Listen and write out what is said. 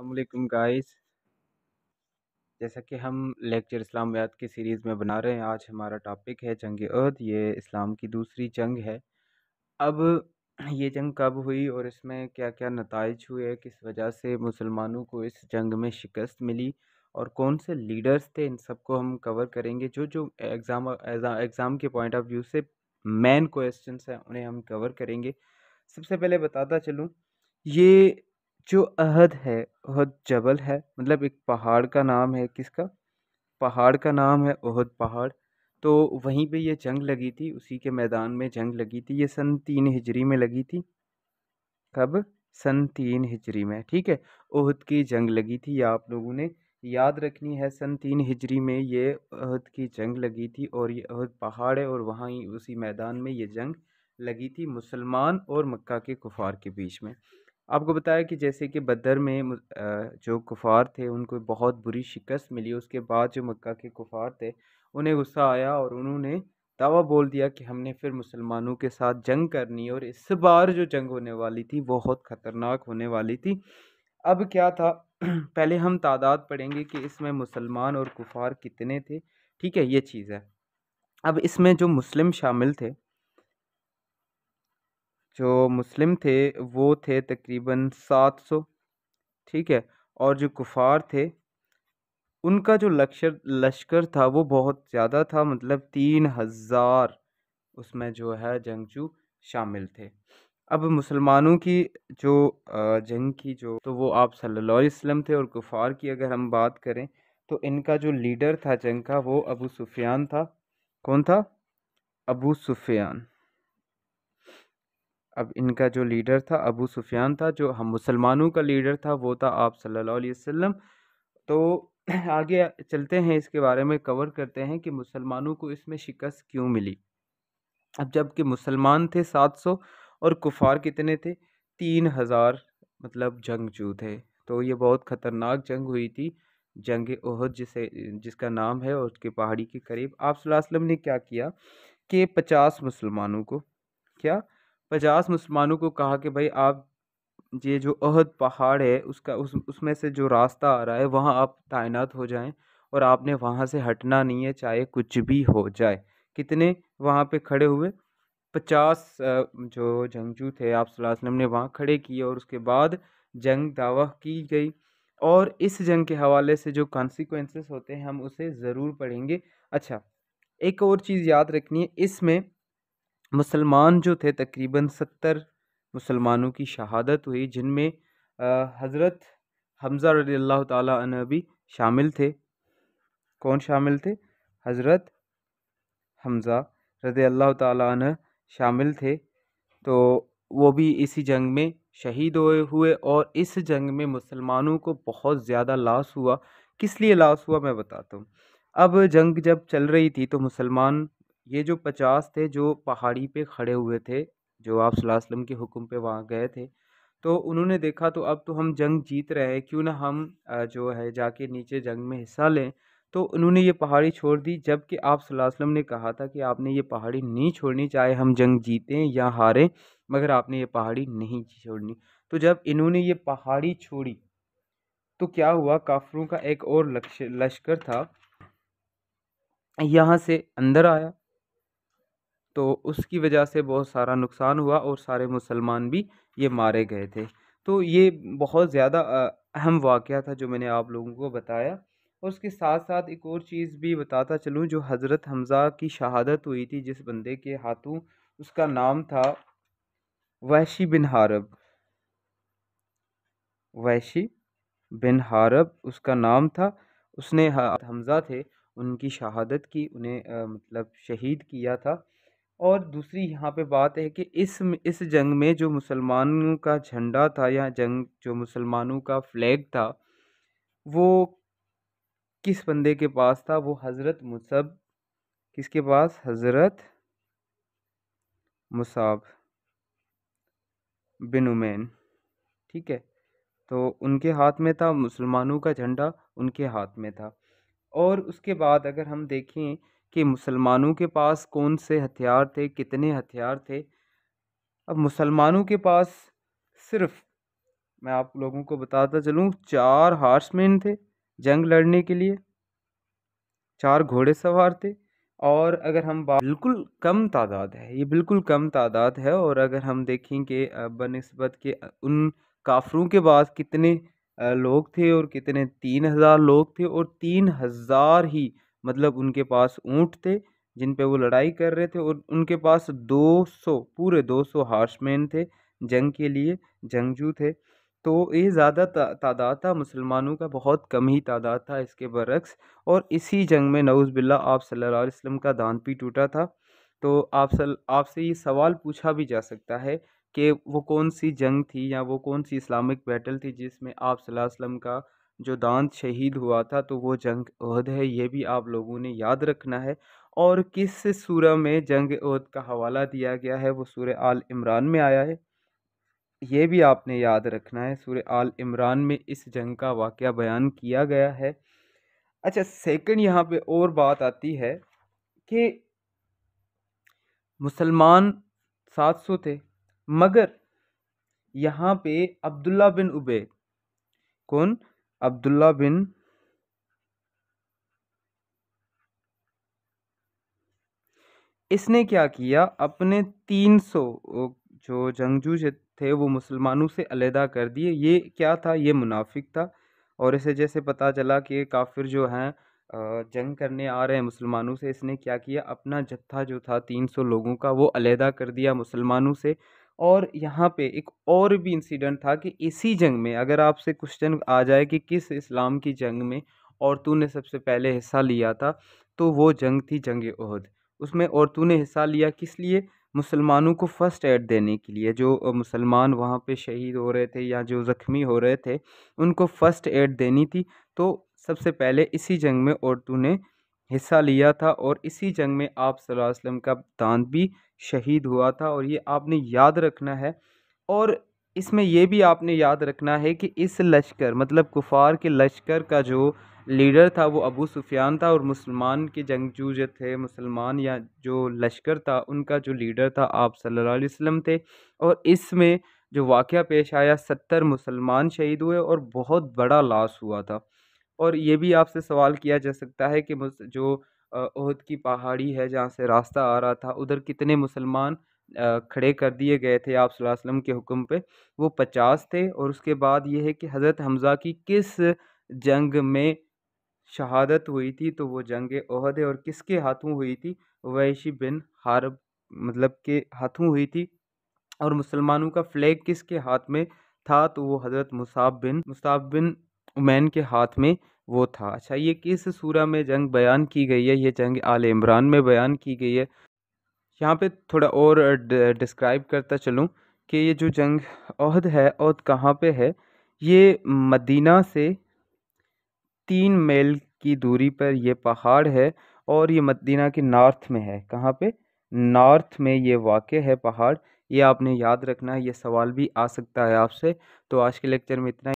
अल्लाम गाइस जैसा कि हम लेक्चर इस्लाम याद की सीरीज़ में बना रहे हैं आज हमारा टॉपिक है जंग अहद ये इस्लाम की दूसरी जंग है अब ये जंग कब हुई और इसमें क्या क्या नतज हुए किस वजह से मुसलमानों को इस जंग में शिकस्त मिली और कौन से लीडर्स थे इन सबको हम कवर करेंगे जो जो एग्ज़ाम एग्ज़ाम के पॉइंट ऑफ व्यू से मेन क्वेश्चंस हैं उन्हें हम कवर करेंगे सबसे पहले बताता चलूँ ये जो अहद है अहद जबल है मतलब एक पहाड़ का नाम है किसका पहाड़ का नाम है अहद पहाड़ तो वहीं पे ये जंग लगी थी उसी के मैदान में जंग लगी थी ये सन तीन हिजरी में लगी थी कब सन तीन हिजरी में ठीक है ओहद की जंग लगी थी या आप लोगों ने याद रखनी है सन तीन हिजरी में ये अहद की जंग लगी थी और ये अहद पहाड़ है और वहाँ ही उसी मैदान में ये जंग लगी थी मुसलमान और मक्का के कुफार के बीच में आपको बताया कि जैसे कि बदर में जो कुफ़ार थे उनको बहुत बुरी शिकस्त मिली उसके बाद जो मक्का के कुफ़ार थे उन्हें गुस्सा आया और उन्होंने दावा बोल दिया कि हमने फिर मुसलमानों के साथ जंग करनी और इस बार जो जंग होने वाली थी बहुत ख़तरनाक होने वाली थी अब क्या था पहले हम तादाद पढ़ेंगे कि इसमें मुसलमान और कुफार कितने थे ठीक है ये चीज़ है अब इसमें जो मुस्लिम शामिल थे जो मुस्लिम थे वो थे तकरीबन सात सौ ठीक है और जो कुफ़ार थे उनका जो लश्कर लश्कर था वो बहुत ज़्यादा था मतलब तीन हज़ार उसमें जो है जंगजू शामिल थे अब मुसलमानों की जो जंग की जो तो वो आप सल्लल्लाहु अलैहि वसल्लम थे और कुफ़ार की अगर हम बात करें तो इनका जो लीडर था जंग का वो अबू सुफियान था कौन था अबू सुफियान अब इनका जो लीडर था अबू सुफियान था जो हम मुसलमानों का लीडर था वो था आप सल्लल्लाहु अलैहि वसल्लम तो आगे चलते हैं इसके बारे में कवर करते हैं कि मुसलमानों को इसमें शिकस्त क्यों मिली अब जबकि मुसलमान थे सात सौ और कुफार कितने थे तीन हज़ार मतलब जंगजू थे तो ये बहुत ख़तरनाक जंग हुई थी जंग ओहद जिसे जिसका नाम है और उसके पहाड़ी के करीब आप ने क्या किया कि पचास मुसलमानों को क्या पचास मुसलमानों को कहा कि भाई आप ये जो अहद पहाड़ है उसका उस उसमें से जो रास्ता आ रहा है वहाँ आप तैनात हो जाएं और आपने वहाँ से हटना नहीं है चाहे कुछ भी हो जाए कितने वहाँ पे खड़े हुए पचास जो जंगजू थे आप सलाम ने वहाँ खड़े किए और उसके बाद जंग दावा की गई और इस जंग के हवाले से जो कॉन्सिक्वेंसेस होते हैं हम उसे ज़रूर पढ़ेंगे अच्छा एक और चीज़ याद रखनी है इसमें मुसलमान जो थे तकरीबन सत्तर मुसलमानों की शहादत हुई जिनमें हज़रत हमज़ा रली अल्लाह तभी भी शामिल थे कौन शामिल थे हज़रत हमज़ा रज़ी अल्लाह ताली शामिल थे तो वो भी इसी जंग में शहीद हुए हुए और इस जंग में मुसलमानों को बहुत ज़्यादा लाश हुआ किस लिए लाश हुआ मैं बताता हूँ अब जंग जब चल रही थी तो मुसलमान ये जो पचास थे जो पहाड़ी पे खड़े हुए थे जो आप सलाम के हुक्म पे वहाँ गए थे तो उन्होंने देखा तो अब तो हम जंग जीत रहे हैं क्यों ना हम जो है जाके नीचे जंग में हिस्सा लें तो उन्होंने ये पहाड़ी छोड़ दी जबकि आप सलाम ने कहा था कि आपने ये पहाड़ी नहीं छोड़नी चाहे हम जंग जीतें या हारें मगर आपने ये पहाड़ी नहीं छोड़नी तो जब इन्होंने ये पहाड़ी छोड़ी तो क्या हुआ काफरों का एक और लश्कर था यहाँ से अंदर आया तो उसकी वजह से बहुत सारा नुकसान हुआ और सारे मुसलमान भी ये मारे गए थे तो ये बहुत ज़्यादा अहम वाक़ था जो मैंने आप लोगों को बताया और उसके साथ साथ एक और चीज़ भी बताता चलूँ जो हज़रत हमज़ा की शहादत हुई थी जिस बंदे के हाथों उसका नाम था वैशी बिन हारब वैशी बिन हारब उसका नाम था उसने हमज़ा थे उनकी शहादत की उन्हें आ, मतलब शहीद किया था और दूसरी यहाँ पे बात है कि इस इस जंग में जो मुसलमानों का झंडा था या जंग जो मुसलमानों का फ्लैग था वो किस बंदे के पास था वो हज़रत मुसब किसके पास हज़रत मुसाब बिन उमैन ठीक है तो उनके हाथ में था मुसलमानों का झंडा उनके हाथ में था और उसके बाद अगर हम देखें कि मुसलमानों के पास कौन से हथियार थे कितने हथियार थे अब मुसलमानों के पास सिर्फ मैं आप लोगों को बताता चलूँ चार हार्समैन थे जंग लड़ने के लिए चार घोड़े सवार थे और अगर हम बात बिल्कुल कम तादाद है ये बिल्कुल कम तादाद है और अगर हम देखें कि बनस्बत के उन काफरों के पास कितने लोग थे और कितने तीन हज़ार लोग थे और तीन हज़ार ही मतलब उनके पास ऊँट थे जिन पे वो लड़ाई कर रहे थे और उनके पास 200 पूरे 200 हार्समैन थे जंग के लिए जंगजू थे तो ये ज़्यादा तादाद था मुसलमानों का बहुत कम ही तादाद था इसके बरक्स और इसी जंग में नवज़ बिल्ला आप सल्लल्लाहु अलैहि वसल्लम का दान भी टूटा था तो आप सल आपसे ये सवाल पूछा भी जा सकता है कि वो कौन सी जंग थी या वो कौन सी इस्लामिक बैटल थी जिसमें आप सल्लल्लाहु अलैहि वसल्लम का जो दांत शहीद हुआ था तो वो जंग अहद है ये भी आप लोगों ने याद रखना है और किस सूरह में जंग अहद का हवाला दिया गया है वो सूर्य आल इमरान में आया है ये भी आपने याद रखना है सूर्य आल इमरान में इस जंग का वाक़ बयान किया गया है अच्छा सेकंड यहाँ पे और बात आती है कि मुसलमान सात सौ थे मगर यहाँ पे अब्दुल्ला बिन उबैद कौन अब्दुल्ला बिन इसने क्या किया अपने 300 जो जंगजू थे वो मुसलमानों से अलहदा कर दिए ये क्या था ये मुनाफिक था और इसे जैसे पता चला कि काफिर जो हैं जंग करने आ रहे हैं मुसलमानों से इसने क्या किया अपना जत्था जो था 300 लोगों का वो अलहदा कर दिया मुसलमानों से और यहाँ पे एक और भी इंसिडेंट था कि इसी जंग में अगर आपसे क्वेश्चन आ जाए कि किस इस्लाम की जंग में औरतों ने सबसे पहले हिस्सा लिया था तो वो जंग थी जंग उहद उसमें औरतों ने हिस्सा लिया किस लिए मुसलमानों को फ़र्स्ट एड देने के लिए जो मुसलमान वहाँ पे शहीद हो रहे थे या जो ज़ख्मी हो रहे थे उनको फ़र्स्ट एड देनी थी तो सबसे पहले इसी जंग में औरतों ने हिस्सा लिया था और इसी जंग में आप वसल्लम का दांत भी शहीद हुआ था और ये आपने याद रखना है और इसमें यह भी आपने याद रखना है कि इस लश्कर मतलब कुफार के लश्कर का जो लीडर था वो अबू सुफियान था और मुसलमान के जंगजू जो थे मुसलमान या जो लश्कर था उनका जो लीडर था आप सल्लल्लाहु अलैहि वसल्लम थे और इसमें जो वाक़ पेश आया सत्तर मुसलमान शहीद हुए और बहुत बड़ा लाश हुआ था और ये भी आपसे सवाल किया जा सकता है कि जो ओहद की पहाड़ी है जहाँ से रास्ता आ रहा था उधर कितने मुसलमान खड़े कर दिए गए थे आप वसल्लम के हुक्म पे वो पचास थे और उसके बाद ये है कि हज़रत हमज़ा की किस जंग में शहादत हुई थी तो वो जंग ओहद है और किसके हाथों हुई थी वैशी बिन हारब मतलब के हाथों हुई थी और मुसलमानों का फ्लैग किसके हाथ में था तो वो हज़रत मुसाब बिन मुसाब बिन उमैन के हाथ में वो था अच्छा ये किस सूरा में जंग बयान की गई है ये जंग आल इमरान में बयान की गई है यहाँ पे थोड़ा और डिस्क्राइब करता चलूँ कि ये जो जंग अहद है और कहाँ पे है ये मदीना से तीन मील की दूरी पर यह पहाड़ है और ये मदीना के नॉर्थ में है कहाँ पे नॉर्थ में ये वाक़ है पहाड़ ये आपने याद रखना है ये सवाल भी आ सकता है आपसे तो आज के लेक्चर में इतना